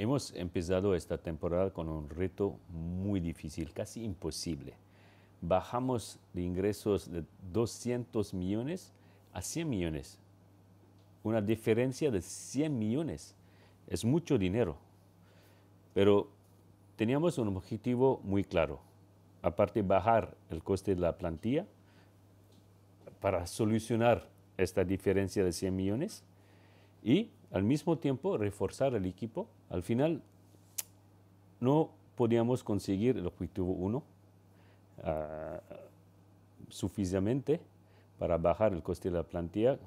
Hemos empezado esta temporada con un reto muy difícil, casi imposible. Bajamos de ingresos de 200 millones a 100 millones. Una diferencia de 100 millones. Es mucho dinero. Pero teníamos un objetivo muy claro. Aparte, bajar el coste de la plantilla para solucionar esta diferencia de 100 millones y al mismo tiempo reforzar el equipo. Al final no podíamos conseguir el objetivo 1 ah, suficientemente para bajar el coste de la plantilla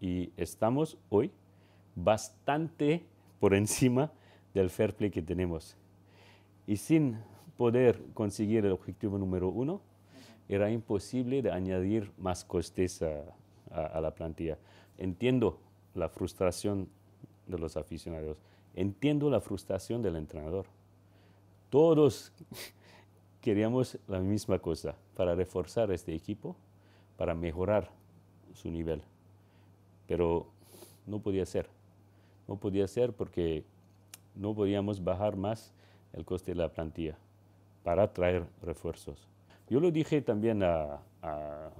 y estamos hoy bastante por encima del fair play que tenemos. Y sin poder conseguir el objetivo número uno, era imposible de añadir más costes a, a la plantilla. Entiendo la frustración de los aficionados. Entiendo la frustración del entrenador. Todos queríamos la misma cosa, para reforzar este equipo, para mejorar su nivel. Pero no podía ser. No podía ser porque no podíamos bajar más el coste de la plantilla para traer refuerzos. Yo lo dije también a,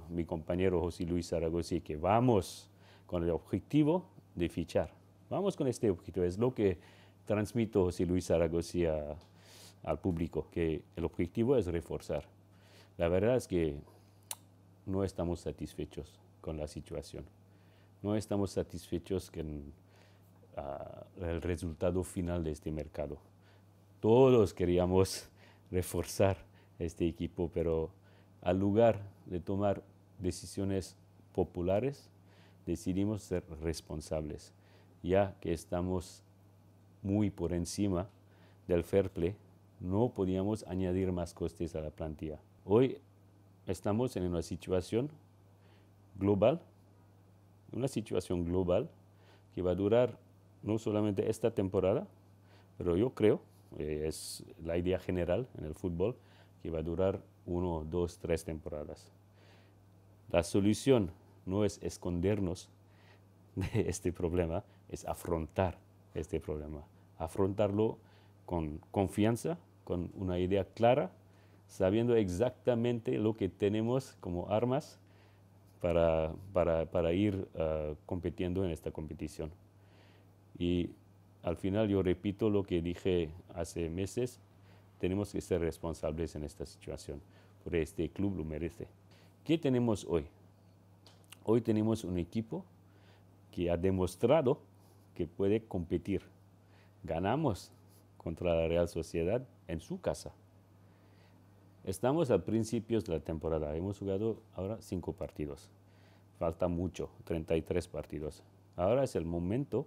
mi compañero José Luis Zaragoza que vamos, con el objetivo de fichar. Vamos con este objetivo, es lo que transmito José Luis Zaragoza al público, que el objetivo es reforzar. La verdad es que no estamos satisfechos con la situación. No estamos satisfechos con ah, el resultado final de este mercado. Todos queríamos reforzar este equipo, pero al lugar de tomar decisiones populares, decidimos ser responsables, ya que estamos muy por encima del fair play, no podíamos añadir más costes a la plantilla. Hoy estamos en una situación global, una situación global que va a durar no solamente esta temporada, pero yo creo, eh, es la idea general en el fútbol, que va a durar uno, dos, tres temporadas. La solución no es escondernos de este problema, es afrontar este problema. Afrontarlo con confianza, con una idea clara, sabiendo exactamente lo que tenemos como armas para, ir ah, compitiendo en esta competición. Y al final yo repito lo que dije hace meses, tenemos que ser responsables en esta situación, porque este club lo merece. ¿Qué tenemos hoy? Hoy tenemos un equipo que ha demostrado que puede competir. Ganamos contra la Real Sociedad en su casa. Estamos a principios de la temporada. Hemos jugado ahora cinco partidos. Falta mucho, 33 partidos. Ahora es el momento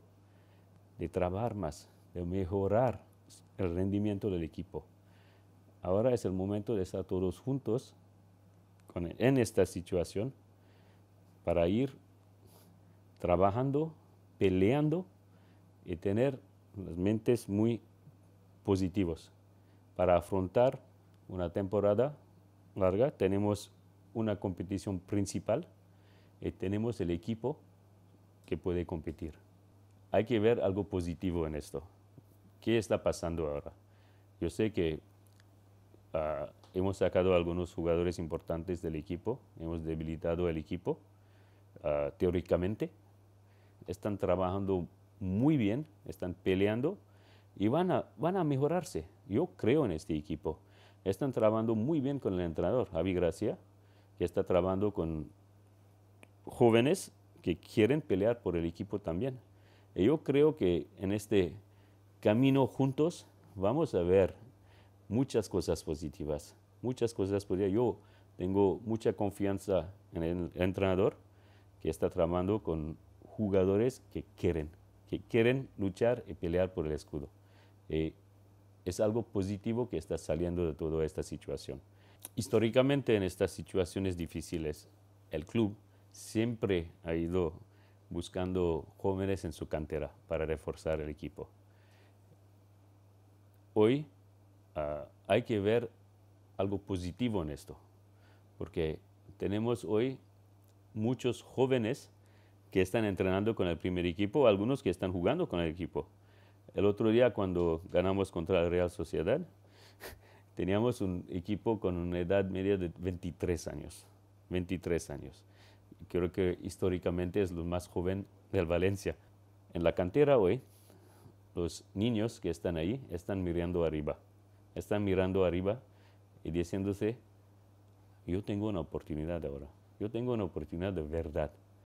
de trabajar más, de mejorar el rendimiento del equipo. Ahora es el momento de estar todos juntos e, en esta situación para ir trabajando, peleando y tener las mentes muy positivas para afrontar una temporada larga. Tenemos una competición principal y tenemos el equipo que puede competir. Hay que ver algo positivo en esto. ¿Qué está pasando ahora? Yo sé que ah, hemos sacado algunos jugadores importantes del equipo, hemos debilitado el equipo, Ah, teóricamente, están trabajando muy bien, están peleando y van a, van a mejorarse. Yo creo en este equipo. Están trabajando muy bien con el entrenador, Javi Gracia, que está trabajando con jóvenes que quieren pelear por el equipo también. Y yo creo que en este camino juntos vamos a ver muchas cosas positivas, muchas cosas positivas. Yo tengo mucha confianza en el entrenador que está tramando con jugadores que quieren, que quieren luchar y pelear por el escudo. Eh, es algo positivo que está saliendo de toda esta situación. Históricamente en estas situaciones difíciles, el club siempre ha ido buscando jóvenes en su cantera para reforzar el equipo. Hoy ah, hay que ver algo positivo en esto, porque tenemos hoy muchos jóvenes que están entrenando con el primer equipo, algunos que están jugando con el equipo. El otro día cuando ganamos contra la Real Sociedad, teníamos un equipo con una edad media de 23 años, 23 años. Creo que históricamente es lo más joven del Valencia. En la cantera hoy, los niños que están ahí están mirando arriba, están mirando arriba y diciéndose, yo tengo una oportunidad ahora yo tengo una oportunidad de verdad